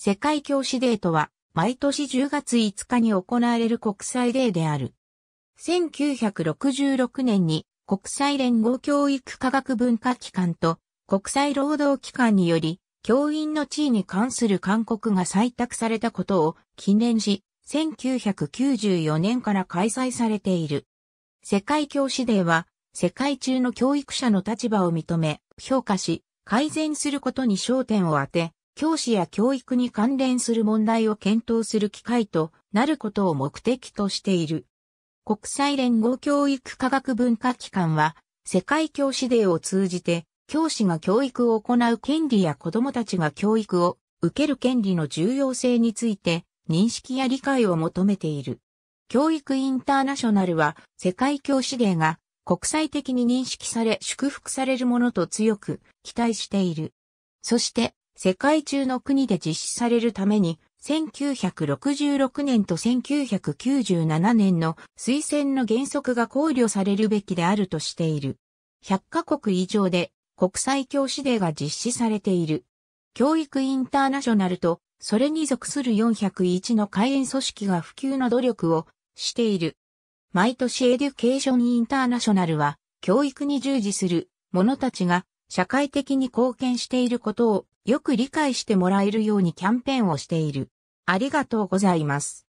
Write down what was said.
世界教師デーとは、毎年10月5日に行われる国際デーである。1966年に国際連合教育科学文化機関と国際労働機関により、教員の地位に関する勧告が採択されたことを記念し、1994年から開催されている。世界教師デーは、世界中の教育者の立場を認め、評価し、改善することに焦点を当て、教師や教育に関連する問題を検討する機会となることを目的としている。国際連合教育科学文化機関は、世界教師デーを通じて、教師が教育を行う権利や子供たちが教育を受ける権利の重要性について、認識や理解を求めている。教育インターナショナルは世界教師デーが国際的に認識され祝福されるものと強く期待している。そして世界中の国で実施されるために、1966年と1997年の推薦の原則が考慮されるべきであるとしている。100カ国以上で国際教師デーが実施されている。教育インターナショナルと、それに属する401の会員組織が普及の努力をしている。毎年エデュケーションインターナショナルは、教育に従事する者たちが社会的に貢献していることをよく理解してもらえるようにキャンペーンをしている。ありがとうございます。